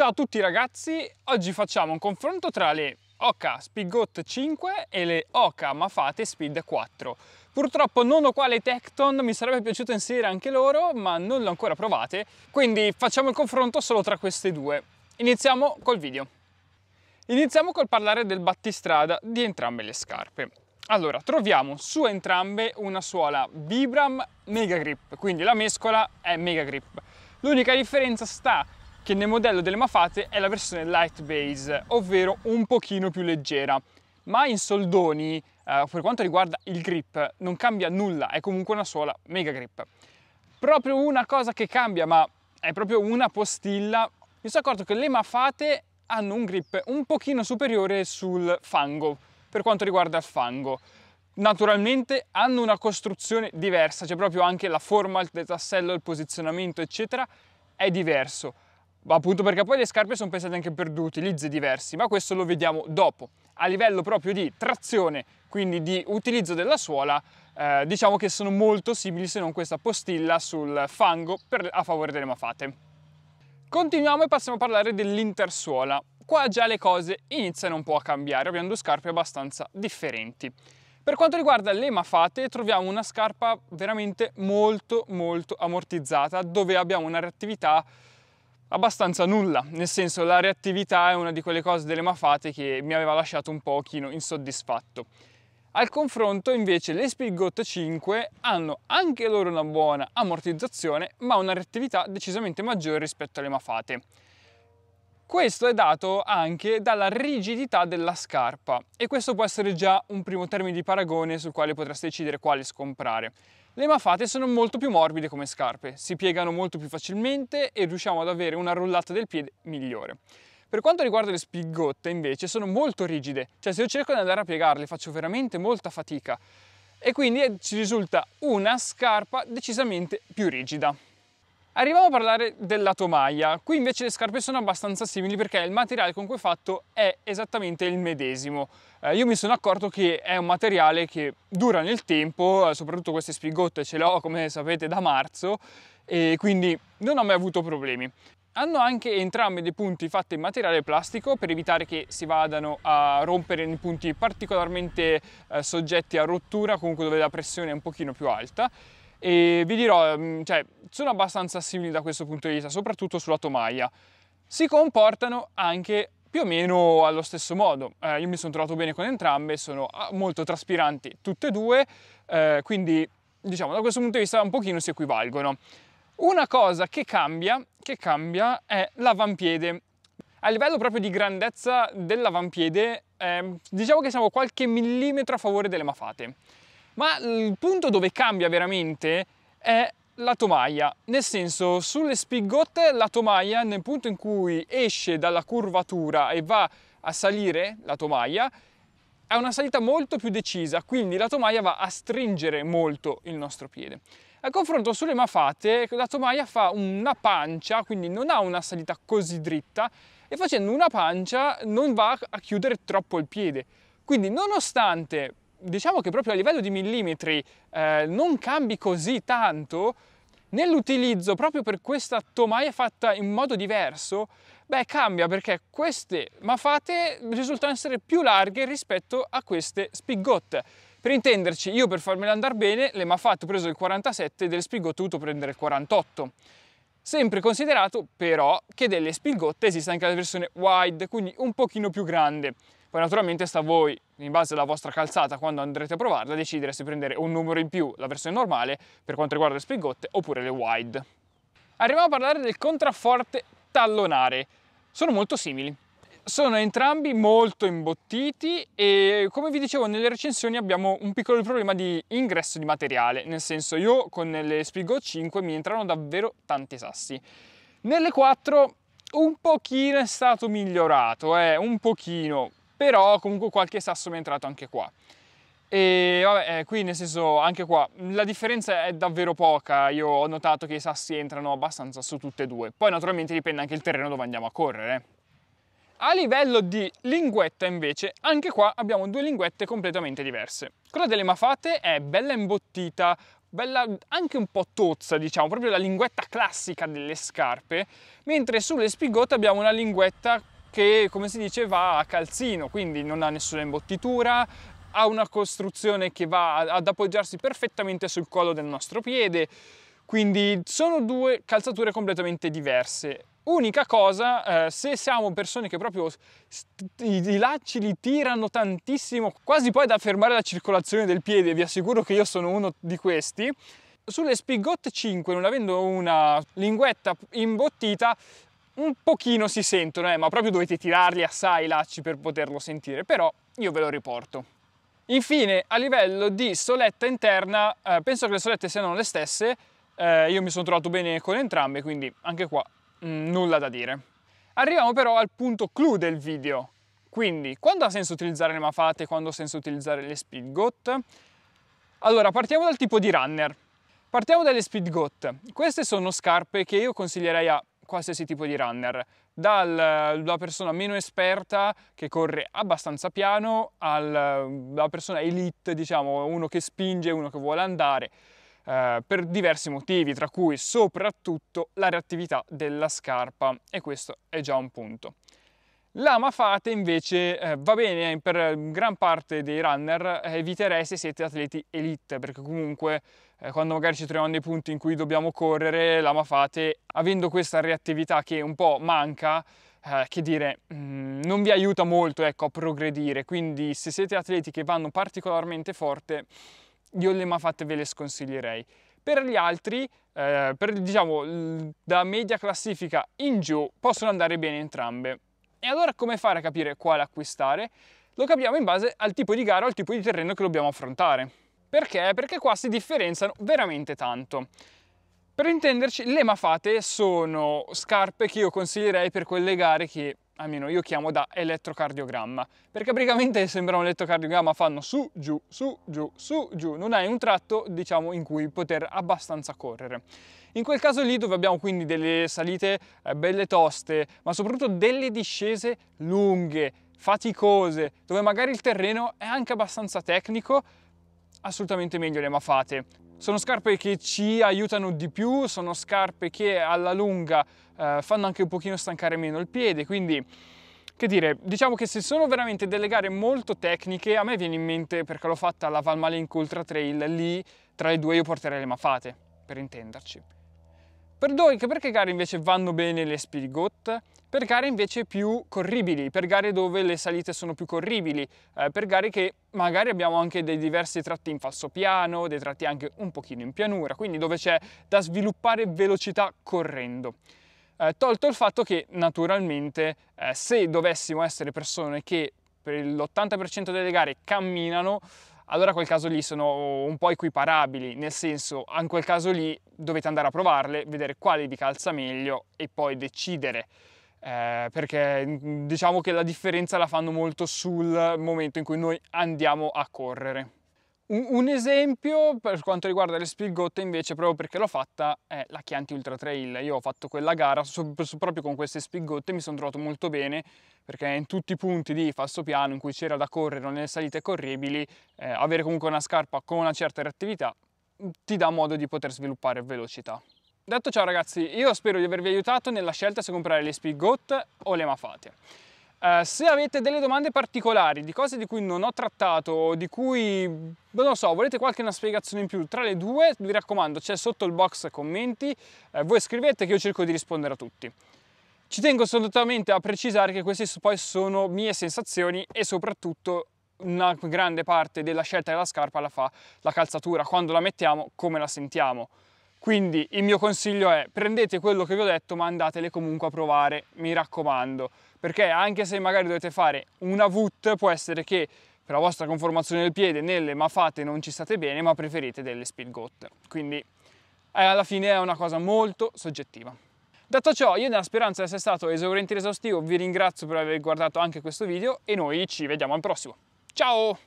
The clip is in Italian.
Ciao a tutti ragazzi, oggi facciamo un confronto tra le Oka Spigot 5 e le Oka Mafate Speed 4. Purtroppo non ho qua le Tecton, mi sarebbe piaciuto inserire anche loro, ma non le ho ancora provate, quindi facciamo il confronto solo tra queste due. Iniziamo col video. Iniziamo col parlare del battistrada di entrambe le scarpe. Allora, troviamo su entrambe una suola Vibram Mega Grip, quindi la mescola è Mega Grip. L'unica differenza sta che nel modello delle Mafate è la versione light base, ovvero un pochino più leggera. Ma in soldoni, eh, per quanto riguarda il grip, non cambia nulla, è comunque una sola mega grip. Proprio una cosa che cambia, ma è proprio una postilla, mi sono accorto che le Mafate hanno un grip un pochino superiore sul fango, per quanto riguarda il fango. Naturalmente hanno una costruzione diversa, c'è cioè proprio anche la forma del tassello, il posizionamento, eccetera, è diverso appunto perché poi le scarpe sono pensate anche per due utilizzi diversi, ma questo lo vediamo dopo. A livello proprio di trazione, quindi di utilizzo della suola, eh, diciamo che sono molto simili se non questa postilla sul fango per, a favore delle mafate. Continuiamo e passiamo a parlare dell'intersuola. Qua già le cose iniziano un po' a cambiare, abbiamo due scarpe abbastanza differenti. Per quanto riguarda le mafate troviamo una scarpa veramente molto molto ammortizzata dove abbiamo una reattività abbastanza nulla, nel senso la reattività è una di quelle cose delle mafate che mi aveva lasciato un pochino insoddisfatto. Al confronto invece le Spigot 5 hanno anche loro una buona ammortizzazione ma una reattività decisamente maggiore rispetto alle mafate. Questo è dato anche dalla rigidità della scarpa e questo può essere già un primo termine di paragone sul quale potreste decidere quale scomprare. Le mafate sono molto più morbide come scarpe, si piegano molto più facilmente e riusciamo ad avere una rullata del piede migliore. Per quanto riguarda le spigotte invece sono molto rigide, cioè se io cerco di andare a piegarle faccio veramente molta fatica e quindi ci risulta una scarpa decisamente più rigida. Arriviamo a parlare del lato maglia, qui invece le scarpe sono abbastanza simili perché il materiale con cui è fatto è esattamente il medesimo. Eh, io mi sono accorto che è un materiale che dura nel tempo, eh, soprattutto queste spigotte ce le ho come sapete da marzo e quindi non ho mai avuto problemi. Hanno anche entrambi dei punti fatti in materiale plastico per evitare che si vadano a rompere in punti particolarmente eh, soggetti a rottura, comunque dove la pressione è un pochino più alta e vi dirò, ehm, cioè, sono abbastanza simili da questo punto di vista, soprattutto sulla tomaia. Si comportano anche più o meno allo stesso modo. Eh, io mi sono trovato bene con entrambe, sono ah, molto traspiranti tutte e due, eh, quindi diciamo da questo punto di vista un pochino si equivalgono. Una cosa che cambia, che cambia è l'avampiede. A livello proprio di grandezza dell'avampiede, eh, diciamo che siamo qualche millimetro a favore delle mafate. Ma il punto dove cambia veramente è la tomaia, nel senso sulle spigotte la tomaia nel punto in cui esce dalla curvatura e va a salire la tomaia è una salita molto più decisa, quindi la tomaia va a stringere molto il nostro piede. A confronto sulle mafate la tomaia fa una pancia, quindi non ha una salita così dritta e facendo una pancia non va a chiudere troppo il piede. Quindi nonostante diciamo che proprio a livello di millimetri eh, non cambi così tanto, nell'utilizzo proprio per questa tomaia fatta in modo diverso, beh cambia perché queste mafate risultano essere più larghe rispetto a queste spigotte. Per intenderci, io per farmele andare bene, le mafate ho preso il 47 delle spigotte ho dovuto prendere il 48. Sempre considerato però che delle spigotte esiste anche la versione wide, quindi un pochino più grande. Poi naturalmente sta a voi in base alla vostra calzata quando andrete a provarla decidere se prendere un numero in più la versione normale per quanto riguarda le spigotte oppure le wide. Arriviamo a parlare del contrafforte tallonare, sono molto simili. Sono entrambi molto imbottiti e come vi dicevo nelle recensioni abbiamo un piccolo problema di ingresso di materiale, nel senso io con le Spigot 5 mi entrano davvero tanti sassi. Nelle 4 un pochino è stato migliorato, eh, un pochino, però comunque qualche sasso mi è entrato anche qua. E vabbè, eh, qui nel senso, anche qua, la differenza è davvero poca, io ho notato che i sassi entrano abbastanza su tutte e due, poi naturalmente dipende anche il terreno dove andiamo a correre. A livello di linguetta invece, anche qua abbiamo due linguette completamente diverse. Quella delle mafate è bella imbottita, bella anche un po' tozza, diciamo, proprio la linguetta classica delle scarpe, mentre sulle spigotte abbiamo una linguetta che come si dice va a calzino, quindi non ha nessuna imbottitura, ha una costruzione che va ad appoggiarsi perfettamente sul collo del nostro piede, quindi sono due calzature completamente diverse. Unica cosa, eh, se siamo persone che proprio i lacci li tirano tantissimo, quasi poi da fermare la circolazione del piede, vi assicuro che io sono uno di questi, sulle Spigot 5, non avendo una linguetta imbottita, un pochino si sentono, eh, ma proprio dovete tirarli assai i lacci per poterlo sentire, però io ve lo riporto. Infine, a livello di soletta interna, eh, penso che le solette siano le stesse, eh, io mi sono trovato bene con entrambe, quindi anche qua mh, mm, nulla da dire. Arriviamo però al punto clou del video, quindi quando ha senso utilizzare le mafate, quando ha senso utilizzare le speed goat? Allora, partiamo dal tipo di runner. Partiamo dalle speed goat. Queste sono scarpe che io consiglierei a qualsiasi tipo di runner, dalla persona meno esperta che corre abbastanza piano alla persona elite, diciamo uno che spinge, uno che vuole andare, eh, per diversi motivi, tra cui soprattutto la reattività della scarpa e questo è già un punto. La Mafate invece eh, va bene eh, per gran parte dei runner, eh, eviterei se siete atleti elite, perché comunque eh, quando magari ci troviamo nei punti in cui dobbiamo correre, la Mafate, avendo questa reattività che un po' manca, eh, che dire, mh, mm, non vi aiuta molto ecco, a progredire, quindi se siete atleti che vanno particolarmente forte, io le Mafate ve le sconsiglierei. Per gli altri, per, diciamo, da media classifica in giù, possono andare bene entrambe e allora come fare a capire quale acquistare? Lo capiamo in base al tipo di gara o al tipo di terreno che dobbiamo affrontare. Perché? Perché qua si differenziano veramente tanto. Per intenderci, le mafate sono scarpe che io consiglierei per quelle gare che almeno io chiamo da elettrocardiogramma, perché praticamente sembra un elettrocardiogramma, fanno su, giù, su, giù, su, giù, non hai un tratto diciamo in cui poter abbastanza correre. In quel caso lì dove abbiamo quindi delle salite eh, belle toste, ma soprattutto delle discese lunghe, faticose, dove magari il terreno è anche abbastanza tecnico, assolutamente meglio le mafate. Sono scarpe che ci aiutano di più, sono scarpe che alla lunga eh, fanno anche un pochino stancare meno il piede, quindi che dire, diciamo che se sono veramente delle gare molto tecniche, a me viene in mente, perché l'ho fatta alla Valmalenco Ultra Trail, lì tra le due io porterei le mafate, per intenderci. Per doi, perché gare invece vanno bene le Spigot? per gare invece più corribili, per gare dove le salite sono più corribili, eh, per gare che magari abbiamo anche dei diversi tratti in falso piano, dei tratti anche un pochino in pianura, quindi dove c'è da sviluppare velocità correndo. Eh, tolto il fatto che naturalmente eh, se dovessimo essere persone che per l'80% delle gare camminano, allora quel caso lì sono un po' equiparabili, nel senso, in quel caso lì dovete andare a provarle, vedere quale vi calza meglio e poi decidere eh, perché mm, diciamo che la differenza la fanno molto sul momento in cui noi andiamo a correre. Un, esempio per quanto riguarda le spilgotte invece, proprio perché l'ho fatta, è la Chianti Ultra Trail. Io ho fatto quella gara su, su, proprio con queste spilgotte, mi sono trovato molto bene perché in tutti i punti di falso piano in cui c'era da correre o nelle salite corribili, eh, avere comunque una scarpa con una certa reattività mm, ti dà modo di poter sviluppare velocità. Detto ciò ragazzi, io spero di avervi aiutato nella scelta se comprare le Speed Goat o le Mafate. Uh, se avete delle domande particolari di cose di cui non ho trattato o di cui non lo so, volete qualche una spiegazione in più tra le due, vi raccomando, c'è sotto il box commenti, uh, voi scrivete che io cerco di rispondere a tutti. Ci tengo assolutamente a precisare che queste poi sono mie sensazioni e soprattutto una grande parte della scelta della scarpa la fa la calzatura, quando la mettiamo, come la sentiamo. Quindi il mio consiglio è prendete quello che vi ho detto ma andatele comunque a provare, mi raccomando, perché anche se magari dovete fare una VUT può essere che per la vostra conformazione del piede nelle mafate non ci state bene ma preferite delle speed goat. Quindi eh, alla fine è una cosa molto soggettiva. Detto ciò, io nella speranza di essere stato esauriente ed esaustivo vi ringrazio per aver guardato anche questo video e noi ci vediamo al prossimo. Ciao!